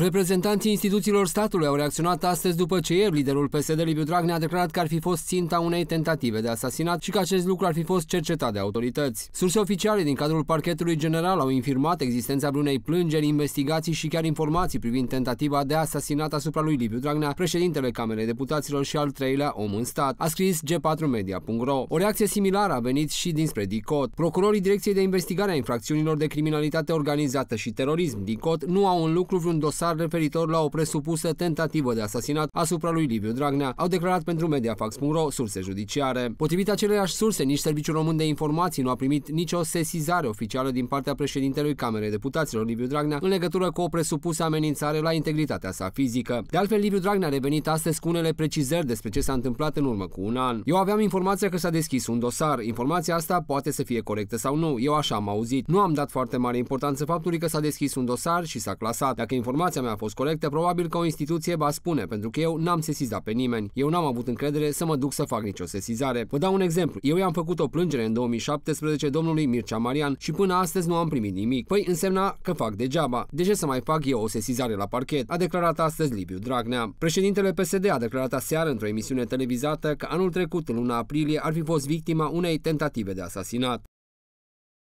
Reprezentanții instituțiilor statului au reacționat astăzi după ce ieri liderul PSD Liviu Dragnea a declarat că ar fi fost ținta unei tentative de asasinat și că acest lucru ar fi fost cercetat de autorități. Surse oficiale din cadrul parchetului general au infirmat existența unei plângeri, investigații și chiar informații privind tentativa de asasinat asupra lui Liviu Dragnea, președintele Camerei Deputaților și al treilea om în stat, a scris g4media.ro. O reacție similară a venit și dinspre DICOT. Procurorii Direcției de Investigare a Infracțiunilor de Criminalitate Organizată și Terorism DICOT nu au în lucru vreun dosar dosar referitor la o presupusă tentativă de asasinat asupra lui Liviu Dragnea, au declarat pentru Mediafax.ro surse judiciare. Potrivit aceleiași surse, nici Serviciul Român de Informații nu a primit nicio sesizare oficială din partea președintelui Camerei Deputaților Liviu Dragnea în legătură cu o presupusă amenințare la integritatea sa fizică. De altfel, Liviu Dragnea a revenit astăzi cu unele precizări despre ce s-a întâmplat în urmă cu un an. Eu aveam informația că s-a deschis un dosar. Informația asta poate să fie corectă sau nu. Eu așa am auzit. Nu am dat foarte mare importanță faptului că s-a deschis un dosar și s-a clasat. Dacă informația Informația mea a fost corectă, probabil că o instituție va spune, pentru că eu n-am sesizat pe nimeni. Eu n-am avut încredere să mă duc să fac nicio sesizare. Vă dau un exemplu. Eu i-am făcut o plângere în 2017 domnului Mircea Marian și până astăzi nu am primit nimic. Păi însemna că fac degeaba. De ce să mai fac eu o sesizare la parchet? A declarat astăzi Liviu Dragnea. Președintele PSD a declarat aseară într-o emisiune televizată că anul trecut, în luna aprilie, ar fi fost victima unei tentative de asasinat.